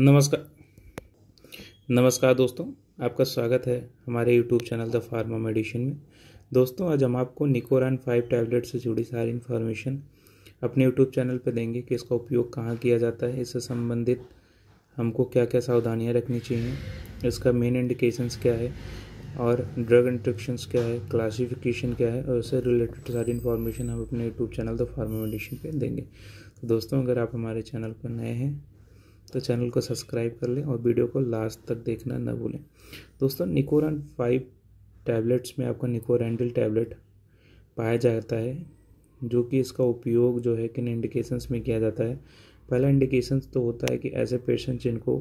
नमस्कार नमस्कार दोस्तों आपका स्वागत है हमारे YouTube channel the pharma medicine में दोस्तों आज हम आपको निकोरान फाइव टैबलेट से जुड़ी सारी इन्फॉर्मेशन अपने यूट्यूब चैनल पर देंगे कि इसका उपयोग कहाँ किया जाता है इससे संबंधित हमको क्या क्या सावधानियाँ रखनी चाहिए इसका मेन इंडिकेशंस क्या है और ड्रग इंट्रक्शंस क्या है क्लासिफिकेशन क्या है और उससे रिलेटेड सारी इन्फॉर्मेशन हम अपने YouTube channel the pharma medicine पर देंगे तो दोस्तों अगर आप हमारे चैनल पर नए हैं तो चैनल को सब्सक्राइब कर लें और वीडियो को लास्ट तक देखना न भूलें दोस्तों निकोरन फाइव टैबलेट्स में आपका निकोरेंडल टैबलेट पाया जाता है जो कि इसका उपयोग जो है किन इंडिकेशंस में किया जाता है पहला इंडिकेशंस तो होता है कि ऐसे पेशेंट जिनको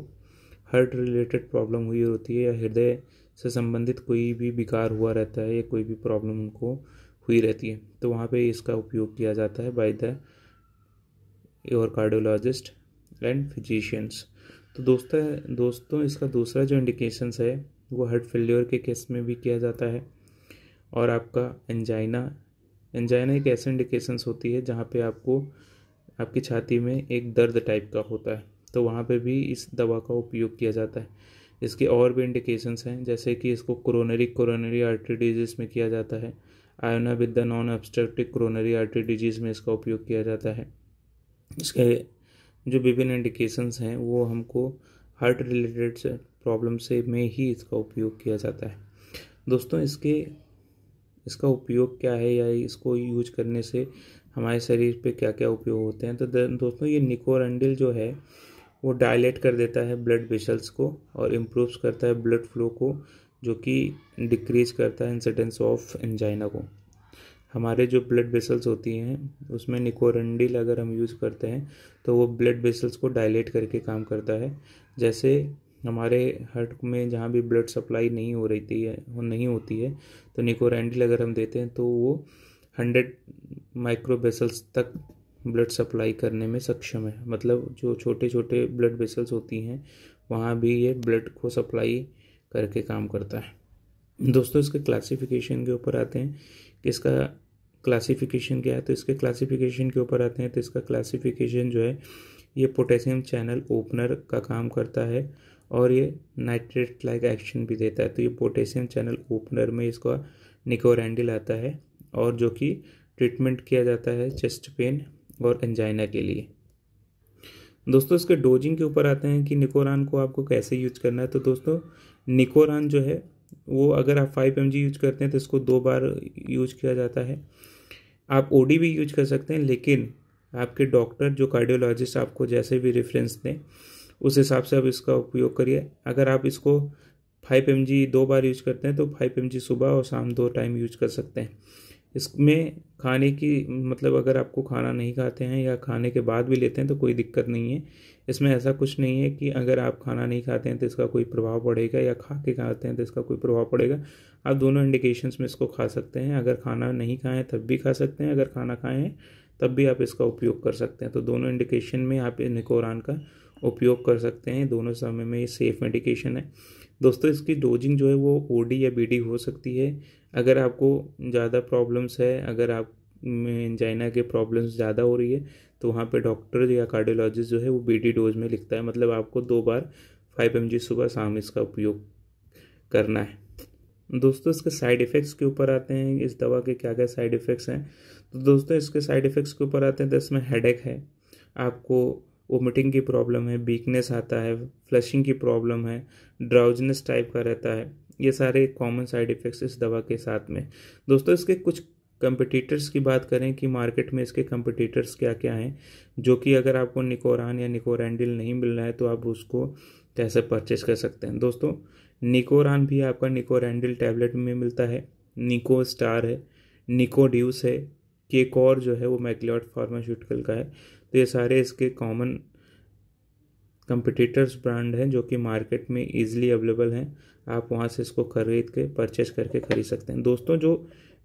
हार्ट रिलेटेड प्रॉब्लम हुई होती है या हृदय से संबंधित कोई भी विकार हुआ रहता है या कोई भी प्रॉब्लम उनको हुई रहती है तो वहाँ पे इसका उपयोग किया जाता है by the your cardiologist and physicians तो दोस्तों दोस्तों इसका दूसरा जो इंडिकेशंस है वो हार्ट फेल्योर के केस में भी किया जाता है और आपका एंजाइना एंजाइना एक ऐसे इंडिकेशंस होती है जहाँ पे आपको आपकी छाती में एक दर्द टाइप का होता है तो वहाँ पे भी इस दवा का उपयोग किया जाता है इसके और भी इंडिकेशंस हैं जैसे कि इसको क्रोनरी क्रोनरी आर्टरी डिजीज़ में किया जाता है आयोना with the non obstructive coronary artery disease में इसका उपयोग किया जाता है इसके जो विभिन्न इंडिकेशंस हैं वो हमको हार्ट रिलेटेड प्रॉब्लम से में ही इसका उपयोग किया जाता है दोस्तों इसके इसका उपयोग क्या है या इसको यूज करने से हमारे शरीर पे क्या क्या उपयोग होते हैं तो दोस्तों ये निकोरेंडिल जो है वो डायलेट कर देता है ब्लड वेसल्स को और इम्प्रूव्स करता है ब्लड फ्लो को जो कि डिक्रीज करता है इंसिडेंस ऑफ एंजाइना को हमारे जो ब्लड वेसल्स होती हैं उसमें निकोरंडिल अगर हम यूज़ करते हैं तो वो ब्लड वेसल्स को डायलेट करके काम करता है जैसे हमारे हार्ट में जहाँ भी ब्लड सप्लाई नहीं हो रही थी वो नहीं होती है तो निकोरेंडिल अगर हम देते हैं तो वो हंड्रेड माइक्रो वेसल्स तक ब्लड सप्लाई करने में सक्षम है मतलब जो छोटे छोटे ब्लड वेसल्स होती हैं वहाँ भी ये ब्लड को सप्लाई करके काम करता है दोस्तों इसके क्लासिफिकेशन के ऊपर आते हैं कि इसका क्लासिफिकेशन क्या है तो इसके क्लासिफिकेशन के ऊपर आते हैं तो इसका क्लासिफिकेशन जो है ये पोटेशियम चैनल ओपनर का काम करता है और ये नाइट्रेट लाइक एक्शन भी देता है तो ये पोटेशियम चैनल ओपनर में इसका निकोरेंडिल आता है और जो कि ट्रीटमेंट किया जाता है चेस्ट पेन और एंजाइना के लिए दोस्तों इसके डोजिंग के ऊपर आते हैं कि निकोरान को आपको कैसे यूज करना है तो दोस्तों निकोरान जो है वो अगर आप फाइव एम यूज करते हैं तो इसको दो बार यूज किया जाता है आप ओ भी यूज कर सकते हैं लेकिन आपके डॉक्टर जो कार्डियोलॉजिस्ट आपको जैसे भी रेफरेंस दें उस हिसाब से आप इसका उपयोग करिए अगर आप इसको फाइव एम दो बार यूज करते हैं तो फाइव एम सुबह और शाम दो टाइम यूज कर सकते हैं इसमें खाने की मतलब अगर आपको खाना नहीं खाते हैं या खाने के बाद भी लेते हैं तो कोई दिक्कत नहीं है इसमें ऐसा कुछ नहीं है कि अगर आप खाना नहीं खाते हैं तो इसका कोई प्रभाव पड़ेगा या खा के खाते हैं तो इसका कोई प्रभाव पड़ेगा आप दोनों इंडिकेशंस में इसको खा सकते हैं अगर खाना नहीं खाएं तब भी खा सकते हैं अगर खाना खाएं तब भी आप इसका उपयोग कर सकते हैं तो दोनों इंडिकेशन में आप निकोरान का उपयोग कर सकते हैं दोनों समय में ये सेफ़ मेडिकेशन है दोस्तों इसकी डोजिंग जो है वो ओ या बी हो सकती है अगर आपको ज़्यादा प्रॉब्लम्स है अगर आप में इंजाइना के प्रॉब्लम्स ज़्यादा हो रही है तो वहाँ पे डॉक्टर या कार्डियोलॉजिस्ट जो है वो बी डोज में लिखता है मतलब आपको दो बार फाइव एम सुबह शाम इसका उपयोग करना है दोस्तों इसके साइड इफ़ेक्ट्स के ऊपर आते हैं इस दवा के क्या क्या साइड इफ़ेक्ट्स हैं तो दोस्तों इसके साइड इफ़ेक्ट्स के ऊपर आते हैं तो इसमें हेडेक है आपको वोमिटिंग की प्रॉब्लम है वीकनेस आता है फ्लशिंग की प्रॉब्लम है ड्राउजनेस टाइप का रहता है ये सारे कॉमन साइड इफ़ेक्ट्स इस दवा के साथ में दोस्तों इसके कुछ कंपटीटर्स की बात करें कि मार्केट में इसके कंपटीटर्स क्या क्या हैं जो कि अगर आपको निकोरान या निकोरेंडिल नहीं मिल रहा है तो आप उसको कैसे परचेस कर सकते हैं दोस्तों निकोरान भी आपका निकोरेंडिल टैबलेट में मिलता है निको स्टार है निकोड्यूस है केक और जो है वो मैकलॉट फार्मास्यूटिकल का है तो ये सारे इसके कॉमन कंपटीटर्स ब्रांड हैं जो कि मार्केट में ईजिली अवेलेबल हैं आप वहाँ से इसको खरीद के परचेज करके खरीद सकते हैं दोस्तों जो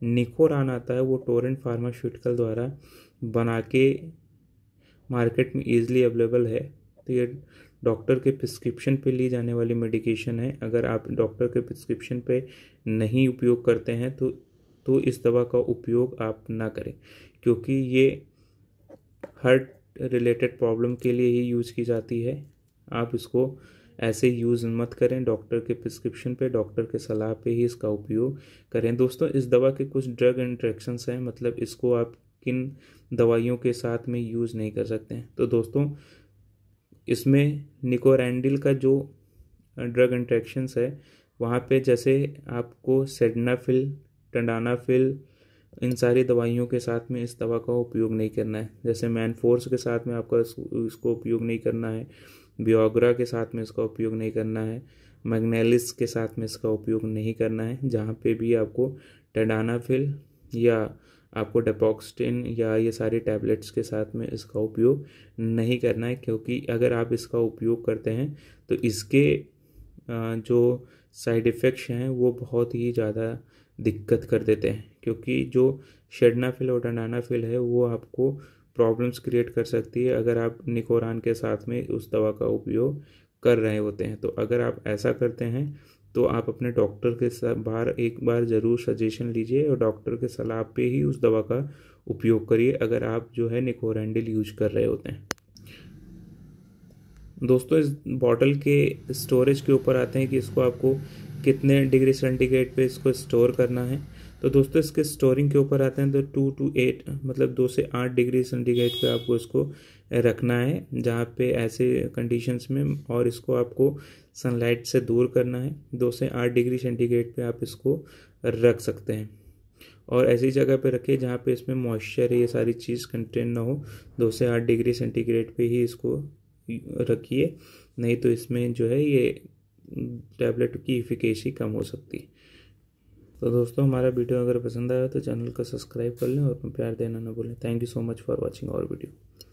निकोरान आता है वो टोरेंट फार्मास्यूटिकल द्वारा बना के मार्केट में ईजिली अवेलेबल है तो ये डॉक्टर के प्रिस्क्रिप्शन पे ली जाने वाली मेडिकेशन है अगर आप डॉक्टर के प्रिस्क्रिप्शन पे नहीं उपयोग करते हैं तो तो इस दवा का उपयोग आप ना करें क्योंकि ये हार्ट रिलेटेड प्रॉब्लम के लिए ही यूज़ की जाती है आप इसको ऐसे यूज़ मत करें डॉक्टर के प्रिस्क्रिप्शन पे डॉक्टर के सलाह पे ही इसका उपयोग करें दोस्तों इस दवा के कुछ ड्रग इंट्रैक्शंस हैं मतलब इसको आप किन दवाइयों के साथ में यूज़ नहीं कर सकते हैं तो दोस्तों इसमें निकोरेंडिल का जो ड्रग इंट्रैक्शंस है वहाँ पे जैसे आपको सेडनाफिल टंडानाफिल इन सारी दवाइयों के साथ में इस दवा का उपयोग नहीं करना है जैसे मैनफोर्स के साथ में आपका इसको उपयोग नहीं करना है बियोग्रा के साथ में इसका उपयोग नहीं करना है मैग्नेलिस के साथ में इसका उपयोग नहीं करना है जहाँ पे भी आपको टेडानाफिल या आपको डेपोक्सटिन या ये सारे टैबलेट्स के साथ में इसका उपयोग नहीं करना है क्योंकि अगर आप इसका उपयोग करते हैं तो इसके जो साइड इफ़ेक्ट्स हैं वो बहुत ही ज़्यादा दिक्कत कर देते हैं क्योंकि जो शेडनाफिल और डनानाफिल है वो आपको प्रॉब्लम्स क्रिएट कर सकती है अगर आप निकोरान के साथ में उस दवा का उपयोग कर रहे होते हैं तो अगर आप ऐसा करते हैं तो आप अपने डॉक्टर के साथ बार एक बार ज़रूर सजेशन लीजिए और डॉक्टर के सलाह पे ही उस दवा का उपयोग करिए अगर आप जो है निकोरेंडिल यूज कर रहे होते हैं दोस्तों इस बॉटल के स्टोरेज के ऊपर आते हैं कि इसको आपको कितने डिग्री सेंटीग्रेड पे इसको स्टोर करना है तो दोस्तों इसके स्टोरिंग के ऊपर आते हैं तो टू टू एट मतलब दो से आठ डिग्री सेंटीग्रेड पे आपको इसको रखना है जहाँ पे ऐसे कंडीशंस में और इसको आपको सनलाइट से दूर करना है दो से आठ डिग्री सेंटीग्रेड पे आप इसको रख सकते हैं और ऐसी जगह पे रखिए जहाँ पे इसमें मॉइस्चर ये सारी चीज़ कंटेन ना हो दो से आठ डिग्री सेंटीग्रेड पर ही इसको रखिए नहीं तो इसमें जो है ये टैबलेट की इफ़िकेसी कम हो सकती है तो दोस्तों हमारा वीडियो अगर पसंद आया तो चैनल को सब्सक्राइब कर लें और प्यार देना ना भूलें thank you so much for watching और वीडियो